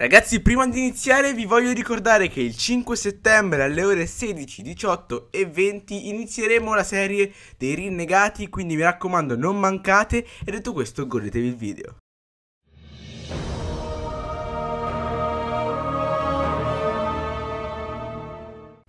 Ragazzi prima di iniziare vi voglio ricordare che il 5 settembre alle ore 16, 18 e 20 inizieremo la serie dei rinnegati quindi mi raccomando non mancate e detto questo godetevi il video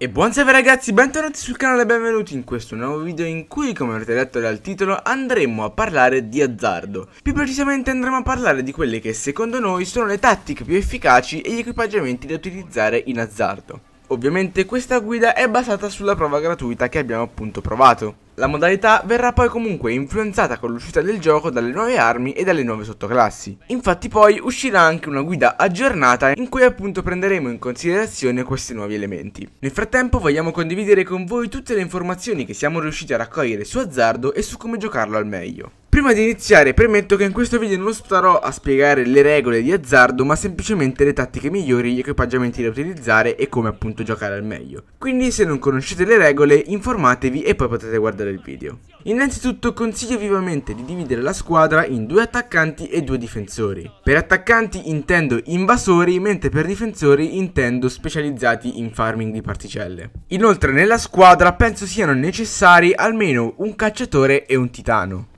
E buonasera ragazzi, bentornati sul canale e benvenuti in questo nuovo video in cui, come avete letto dal titolo, andremo a parlare di azzardo. Più precisamente andremo a parlare di quelle che secondo noi sono le tattiche più efficaci e gli equipaggiamenti da utilizzare in azzardo. Ovviamente questa guida è basata sulla prova gratuita che abbiamo appunto provato. La modalità verrà poi comunque influenzata con l'uscita del gioco dalle nuove armi e dalle nuove sottoclassi. Infatti poi uscirà anche una guida aggiornata in cui appunto prenderemo in considerazione questi nuovi elementi. Nel frattempo vogliamo condividere con voi tutte le informazioni che siamo riusciti a raccogliere su Azzardo e su come giocarlo al meglio. Prima di iniziare premetto che in questo video non starò a spiegare le regole di azzardo ma semplicemente le tattiche migliori, gli equipaggiamenti da utilizzare e come appunto giocare al meglio. Quindi se non conoscete le regole informatevi e poi potete guardare il video. Innanzitutto consiglio vivamente di dividere la squadra in due attaccanti e due difensori. Per attaccanti intendo invasori mentre per difensori intendo specializzati in farming di particelle. Inoltre nella squadra penso siano necessari almeno un cacciatore e un titano.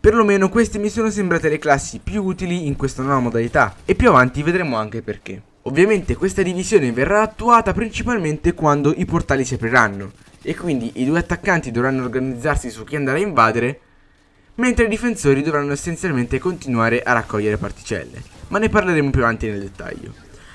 Perlomeno queste mi sono sembrate le classi più utili in questa nuova modalità e più avanti vedremo anche perché. Ovviamente questa divisione verrà attuata principalmente quando i portali si apriranno e quindi i due attaccanti dovranno organizzarsi su chi andare a invadere mentre i difensori dovranno essenzialmente continuare a raccogliere particelle, ma ne parleremo più avanti nel dettaglio.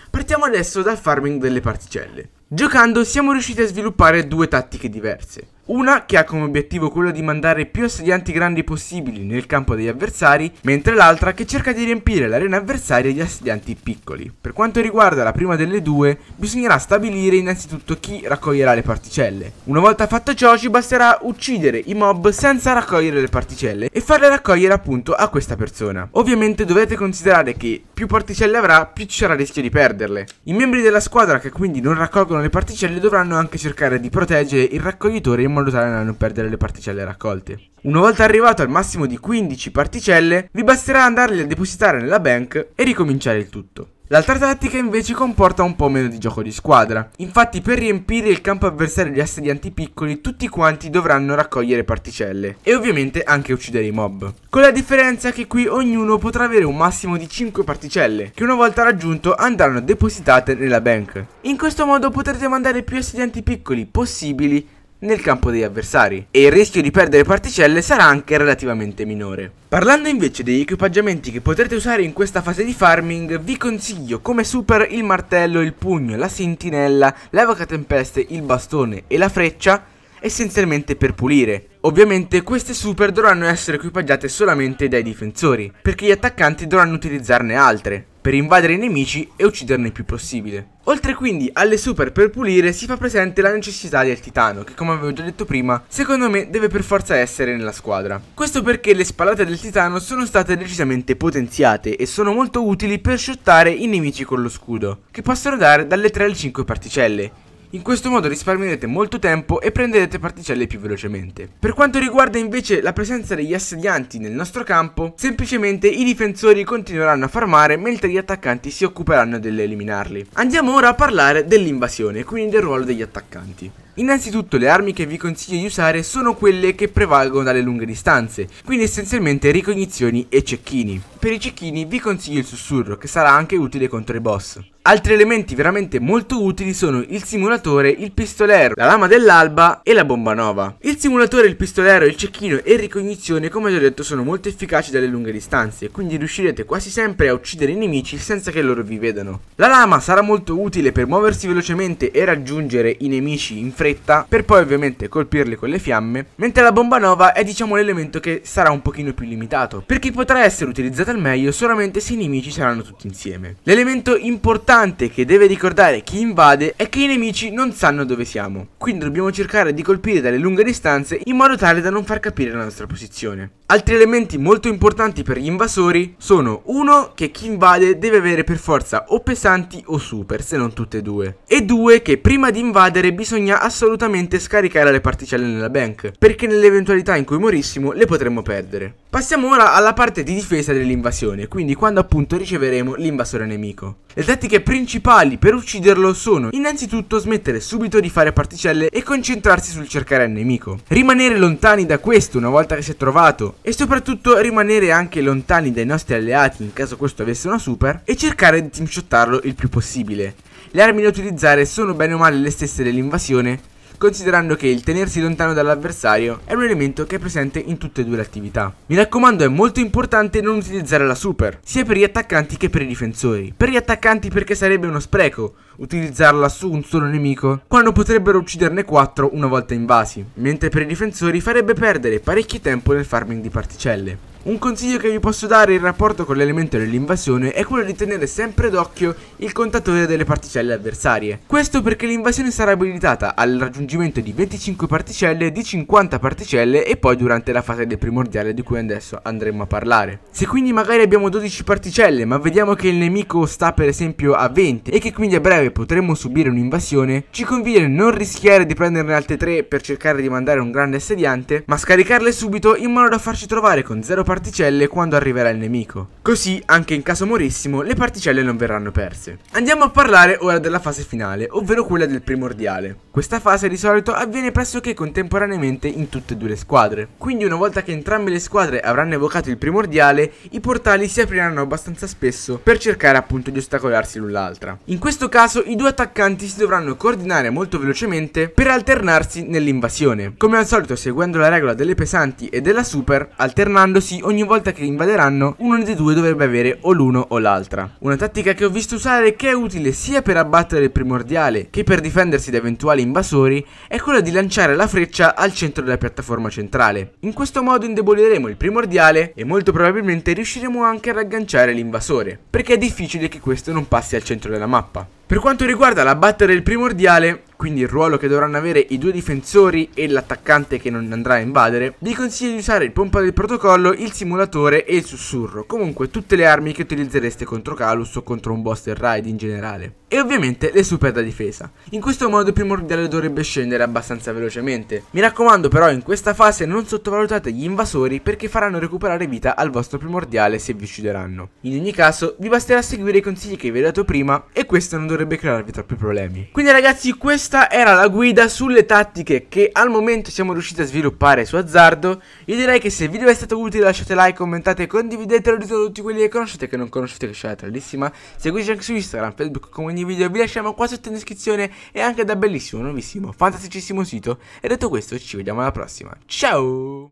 Partiamo adesso dal farming delle particelle. Giocando siamo riusciti a sviluppare due tattiche diverse. Una che ha come obiettivo quello di mandare più assedianti grandi possibili nel campo degli avversari, mentre l'altra che cerca di riempire l'arena avversaria di assedianti piccoli. Per quanto riguarda la prima delle due, bisognerà stabilire innanzitutto chi raccoglierà le particelle. Una volta fatto ciò ci basterà uccidere i mob senza raccogliere le particelle e farle raccogliere appunto a questa persona. Ovviamente dovete considerare che più particelle avrà, più ci sarà rischio di perderle. I membri della squadra che quindi non raccolgono le particelle dovranno anche cercare di proteggere il raccoglitore in modo tale da non perdere le particelle raccolte. Una volta arrivato al massimo di 15 particelle, vi basterà andarle a depositare nella bank e ricominciare il tutto. L'altra tattica invece comporta un po' meno di gioco di squadra, infatti per riempire il campo avversario di assedianti piccoli tutti quanti dovranno raccogliere particelle e ovviamente anche uccidere i mob, con la differenza che qui ognuno potrà avere un massimo di 5 particelle che una volta raggiunto andranno depositate nella bank. In questo modo potrete mandare più assedianti piccoli possibili nel campo degli avversari e il rischio di perdere particelle sarà anche relativamente minore. Parlando invece degli equipaggiamenti che potrete usare in questa fase di farming, vi consiglio come super il martello, il pugno, la sentinella, l'evoca tempeste, il bastone e la freccia essenzialmente per pulire. Ovviamente queste super dovranno essere equipaggiate solamente dai difensori, perché gli attaccanti dovranno utilizzarne altre per invadere i nemici e ucciderne il più possibile. Oltre quindi alle super per pulire si fa presente la necessità del titano che come avevo già detto prima secondo me deve per forza essere nella squadra. Questo perché le spallate del titano sono state decisamente potenziate e sono molto utili per shottare i nemici con lo scudo che possono dare dalle 3 alle 5 particelle in questo modo risparmierete molto tempo e prenderete particelle più velocemente. Per quanto riguarda invece la presenza degli assedianti nel nostro campo, semplicemente i difensori continueranno a farmare mentre gli attaccanti si occuperanno dell'eliminarli. Andiamo ora a parlare dell'invasione, quindi del ruolo degli attaccanti. Innanzitutto le armi che vi consiglio di usare sono quelle che prevalgono dalle lunghe distanze, quindi essenzialmente ricognizioni e cecchini. Per i cecchini vi consiglio il sussurro, che sarà anche utile contro i boss. Altri elementi veramente molto utili sono il simulatore, il pistolero, la lama dell'alba e la bomba nova. Il simulatore, il pistolero, il cecchino e il ricognizione come già detto sono molto efficaci dalle lunghe distanze, quindi riuscirete quasi sempre a uccidere i nemici senza che loro vi vedano. La lama sarà molto utile per muoversi velocemente e raggiungere i nemici in fretta, per poi ovviamente colpirli con le fiamme, mentre la bomba nova è diciamo l'elemento che sarà un pochino più limitato, perché potrà essere utilizzata al meglio solamente se i nemici saranno tutti insieme. L'elemento importante importante che deve ricordare chi invade è che i nemici non sanno dove siamo, quindi dobbiamo cercare di colpire dalle lunghe distanze in modo tale da non far capire la nostra posizione. Altri elementi molto importanti per gli invasori sono 1. che chi invade deve avere per forza o pesanti o super, se non tutte e due, e 2. che prima di invadere bisogna assolutamente scaricare le particelle nella bank, perché nell'eventualità in cui morissimo le potremmo perdere. Passiamo ora alla parte di difesa dell'invasione, quindi quando appunto riceveremo l'invasore nemico. Le tattiche principali per ucciderlo sono innanzitutto smettere subito di fare particelle e concentrarsi sul cercare il nemico. Rimanere lontani da questo una volta che si è trovato e soprattutto rimanere anche lontani dai nostri alleati in caso questo avesse una super e cercare di teamshotarlo il più possibile. Le armi da utilizzare sono bene o male le stesse dell'invasione considerando che il tenersi lontano dall'avversario è un elemento che è presente in tutte e due le attività. Mi raccomando è molto importante non utilizzare la super, sia per gli attaccanti che per i difensori. Per gli attaccanti perché sarebbe uno spreco utilizzarla su un solo nemico, quando potrebbero ucciderne 4 una volta invasi, mentre per i difensori farebbe perdere parecchio tempo nel farming di particelle. Un consiglio che vi posso dare in rapporto con l'elemento dell'invasione è quello di tenere sempre d'occhio il contatore delle particelle avversarie. Questo perché l'invasione sarà abilitata al raggiungimento di 25 particelle, di 50 particelle e poi durante la fase del primordiale di cui adesso andremo a parlare. Se quindi magari abbiamo 12 particelle ma vediamo che il nemico sta per esempio a 20 e che quindi a breve potremmo subire un'invasione, ci conviene non rischiare di prenderne altre 3 per cercare di mandare un grande assediante, ma scaricarle subito in modo da farci trovare con 0 particelle particelle quando arriverà il nemico. Così, anche in caso morissimo, le particelle non verranno perse. Andiamo a parlare ora della fase finale, ovvero quella del primordiale. Questa fase di solito avviene pressoché contemporaneamente in tutte e due le squadre. Quindi una volta che entrambe le squadre avranno evocato il primordiale, i portali si apriranno abbastanza spesso per cercare appunto di ostacolarsi l'un l'altra. In questo caso i due attaccanti si dovranno coordinare molto velocemente per alternarsi nell'invasione. Come al solito seguendo la regola delle pesanti e della super, alternandosi ogni volta che invaderanno uno dei due dovrebbe avere o l'uno o l'altra. Una tattica che ho visto usare che è utile sia per abbattere il primordiale che per difendersi da eventuali invasori è quella di lanciare la freccia al centro della piattaforma centrale. In questo modo indeboliremo il primordiale e molto probabilmente riusciremo anche a ragganciare l'invasore, perché è difficile che questo non passi al centro della mappa. Per quanto riguarda l'abbattere il primordiale, quindi il ruolo che dovranno avere i due difensori e l'attaccante che non andrà a invadere, vi consiglio di usare il pompa del protocollo, il simulatore e il sussurro, comunque tutte le armi che utilizzereste contro Kalus o contro un boss del raid in generale e ovviamente le super da difesa. In questo modo il primordiale dovrebbe scendere abbastanza velocemente. Mi raccomando però in questa fase non sottovalutate gli invasori perché faranno recuperare vita al vostro primordiale se vi uccideranno. In ogni caso vi basterà seguire i consigli che vi ho dato prima e questo non dovrebbe crearvi troppi problemi. Quindi ragazzi questa era la guida sulle tattiche che al momento siamo riusciti a sviluppare su Azzardo. Io direi che se il video è stato utile lasciate like, commentate, condividetelo, ditelo a tutti quelli che conoscete e che non conoscete che c'è la tradissima. Seguiteci anche su Instagram, Facebook, come ogni video vi lasciamo qua sotto in descrizione e anche da bellissimo, nuovissimo, fantasticissimo sito. E detto questo ci vediamo alla prossima, ciao!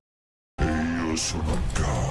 Io sono Gaia.